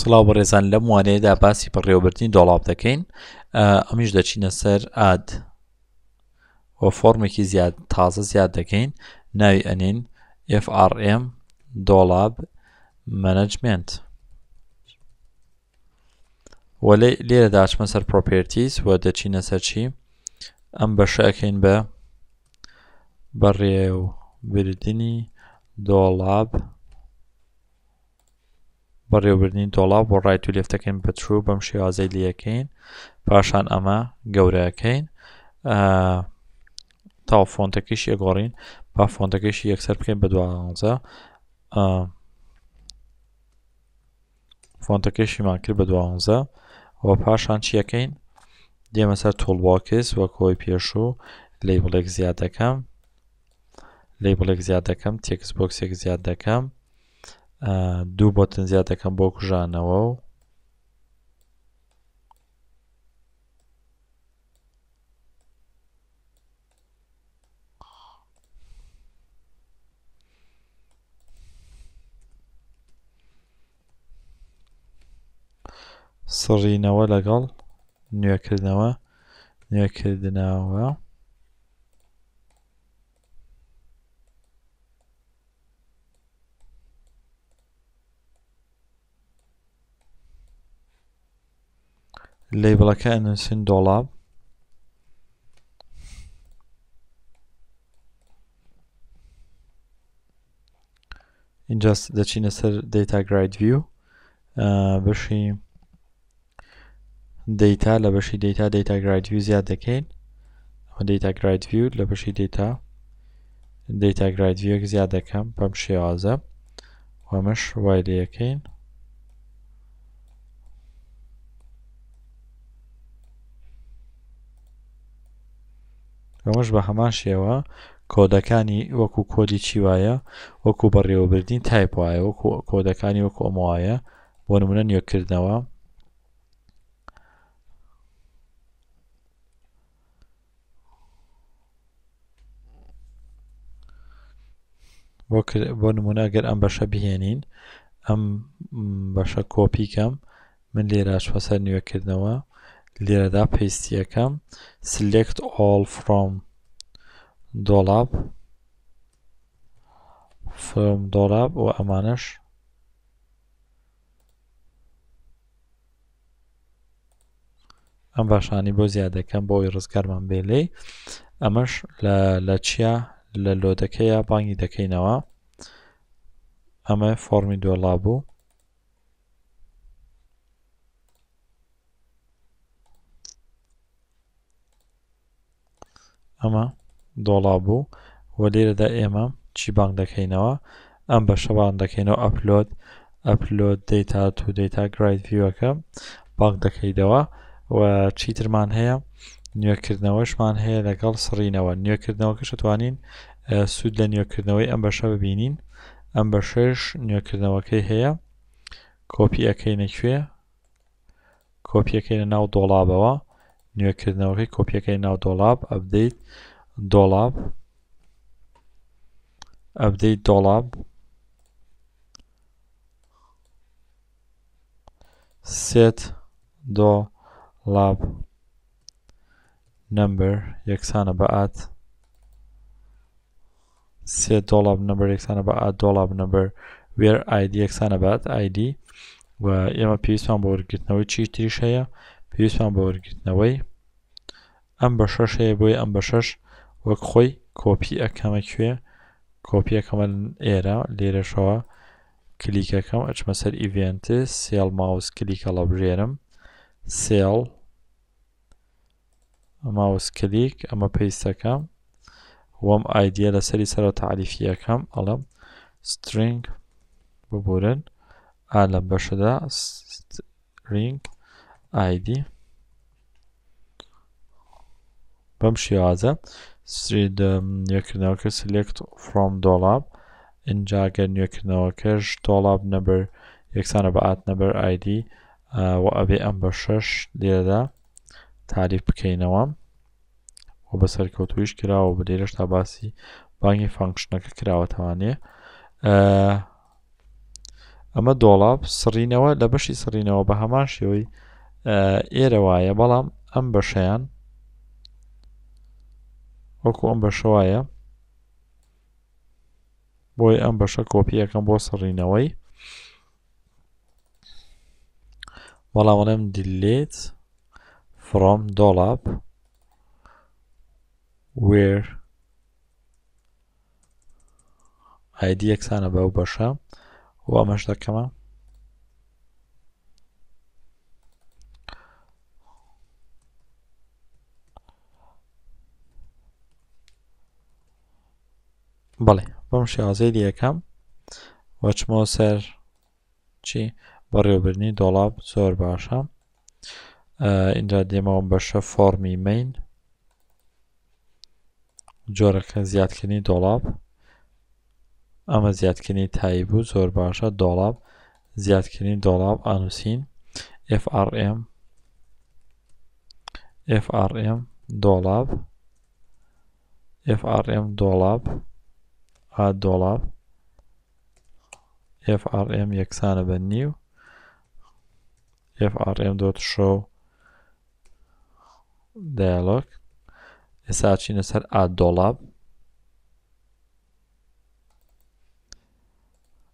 سڵاو بەڕێزان لەم وانەیەدا باسی بەڕێوەبردنی دۆڵاب دەکەین ئەمیش دەچینە سەر ئاد وە فۆرمێکی زیاد تازە زیاد دەکەین ناوی ئەنین FRM دۆڵاب مەنەجمنت وەلی لێرە داچمە سەر پرۆپێرتیز وە دەچینە سەر چی ئەم بەشەکەین بە بەڕێوبردنی دۆڵاب بەڕێوەبرنین دۆڵا بۆ ڕای تو لێفتەکەین بەترو بەم شێوازەی لیەکەین پاشان ئەمە گەورەکەین تا فۆنتەکەش یەگۆڕین با فۆنتەکەشی یەکسەر بکەین بە دوانزە فۆنتەکەشیمان کرد بە دوانزە ئەوە پاشان چیەکەین دێمە سەر تۆڵباکس وە کۆی پێشوو لی بڵێک زیاد دەکەم لی بڵێک زیاد دەکەم تێکس بۆکسێک زیاد دەکەم دوو بۆ تەنزیات دەکەم بۆ کوژانەوە و سڕینەوە لەگەڵ نوێکردنەوە نوێکردنەوە لەیبڵەکە ئەنووسن دۆڵاب اینجا دەچینە سەر دەیتا گرایت ویو بەشی دەیتا لە بەشی دەیتا دەیتا گرایت وی زیاد دەکەین دەیتا گرایت ویو لە بەشی دەیتا دەیتا گرایت ویەک زیاد دەکەم بەم شێوازە وەمەش وای لەکەین ئەوەش بە هەمان شێوە کۆدەکانی وەکو کۆدی چیوایە وەکو بەڕێوەبردین تایپ وایە وەکو کۆدەکانی وەکو ئەمەوایە بۆ نمونە نیۆکردنەوە بۆ نموناگەر ئەم بەشە بهێنین ئەم بەشە کۆپیکەم من لێرە شوەسەر نوێکردنەوە لێرەدا پێستیەکەم select all from دۆڵاب فرم دۆلاب و ئەمانەش ئەم باشانی بۆ زیادەکەم بۆ ئەوی ڕزگارمان بێ لێ ئەمەش لە چیا لە لۆدەکەیە بانگی دەکەینەوە ئەمە فۆمی دۆڵاب بوو ئەمە دۆڵا بوو و لێرەدا ئێمە چی بانگ دەکەینەوە ئەم بە شەوان دەکەینەوە ئەپلۆد ئەپلۆد دەیتا تو دەیتا گرایت ڤیوەکە باگ دەکەیتەوە و چیترمان هەیە نوێکردنەوەشمان هەیە لەگەڵ سڕینەوە نوێکردنەوەکە شتوانین سوود لە نوێکردنەوەی ئەم بەشە ببینین ئەم بە شێش نوێکردنەوەکەی هەیە کۆپی ئەەکەی نەکوێ کۆپیەکەی لە ناو دۆڵابەوە New kernel, copy again now dolab, update dolab, update dolab, set dolab number, yaksana baat, set dolab number, yaksana baat, dolab number, where id, yaksana baat, id, where yama piece on board, get now which is پێویستمان بە وەرگرتنەوەی ئەم بە شەش هەیە بۆی ئەم بە شەش وەک خۆی کۆپی ئەەکەمەکوێ کۆپیەکەمە ئێرە لێرەشەوە کلیکەکەم ئەچمە سەر ئیڤێنتە سێڵ ماوس کلیکە لەبژێرم سێڵ ماوس کلیک ئەمە پێیسەکەم وەم ئایدە لەسەری سەرۆ تعلیفیەکەم ئەڵم سترنگ ببورن ئالە بەشدا ڕنگ ئایدی بەم شێوازە نوێکردنەوەکە سلکت فرۆم دۆڵاب اینجاگە نوێکردنەوەکەش دۆڵاب نەبەر یەکسانە بە ئات نەبەر آیدی و ئەبێ ئەم بە شەش لێدا تاریف بکەینەوە و بە سەرکەوتویش کراوە بە لێرەش تا باسی بانگی فانکشنەکە کراوەتەوانێ ئەمە دۆڵاب سڕینەوە لە بەشی سڕینەوە بە هەمان شێوەی ئێرەوایە بەڵام ئەم بەشیان وەکو ئەم بەشەوەیە بۆی ئەم بەشە کۆپیەکەم بۆ سڕینەوەی بەڵام ئەم دیلێت فرۆم دۆڵاپ وێر ئایدی یەکسانە بەو بەشە و ئەمەش دەکەمە بڵێ بەم شێوازەی دیەکەم وەچمۆ سەر چی بەڕێوەبرنی دۆڵاب زۆر باشە اینجا دێمەوە بەشە فۆرمی مین جۆرەکە زیادکردنی دۆڵاب ئەمە زیادکردنی تایی بوو زۆر باشە دۆڵاب زیادکردنی دۆڵاب ئانووسین FRM FRM دۆڵاب FRM دۆڵاب ها دۆڵاب FRM یەکسانە بە نیو FRM دۆت شۆ دایلۆک ئێستا چینە سەر ئا دۆڵاب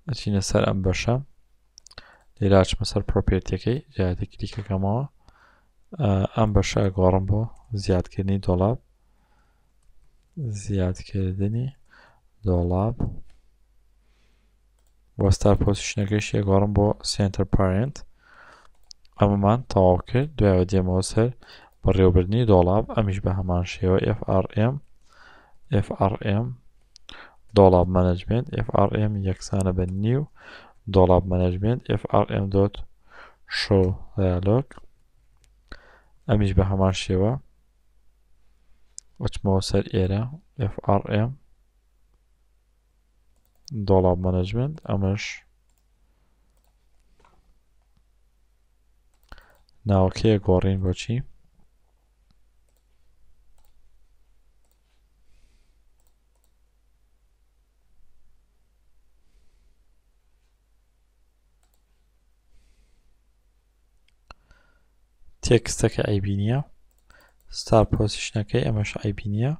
ئەچینە سەر ئەم بەشە لێراچمە سەر پرۆپێتەکەی جایەتی کلیکەکەمەوە ئەم بەشە گۆڕم بۆ زیادکردنی دۆڵاب زیادکردنی دۆڵاب وەستا پۆزیشنەکەی شێگۆڕم بۆ سنتەر پارنت ئەمەمان تەواو کرد دوایەوە دێمەوە سەر بەڕێوەبرنی دۆڵاب ئەمیش بە هەمان شێوە FRM FRM دۆڵاب مەنجمنت FRM یەکسانە بە نیو دۆڵاب مەنجمنت FRM دۆت شۆ دیالۆک ئەمیش بە هەمان شێوە وچمەوە سەر ئێرە FRM دۆڵاب مەنەجمنت ئەمەش ناوکەیە گۆڕین بۆچی تێکستەکە ئەیبینە ستا پۆسیشنەکەی ئەمەش ئەیبینە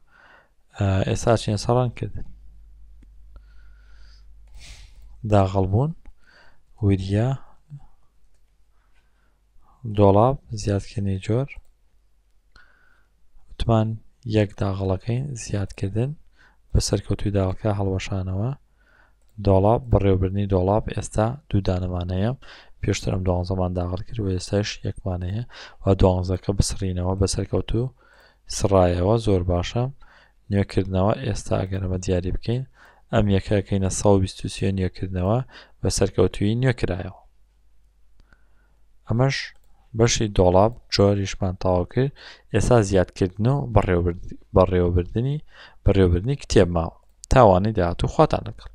ئێستا چین ساڵان کردن داخڵبوون وریە دۆڵاب زیادکردنی جۆر وتمان یەک داغڵەکەی زیادکردن بە سەرکەوتوی داڵەکە هەڵوەشانەوە دۆڵاب بەڕێوبرنی دۆڵاب ئێستا دوو دانەمانەیە پێشتر ئەم دو زمان داغڵ کرد و ئێستاش یەکمانەیە و دوانزەکە بسرینەوە بە سەرکەوتو سڕایەوە زۆر باشە نوێکردنەوە ئێستا ئەگەرەمە دیاری بکەین ئەم یەکەکەینە 123 نیوەکردنەوە بە سەرکەوتوی نوێکرایەوە ئەمەش بەشی دۆڵاب جۆریشمان تاوا کرد ئێستا زیادکردن و بەڕێوەبردننی بەڕێوەبردننی کتێب ماوە تاوانی داات و خواتان لەگەڵ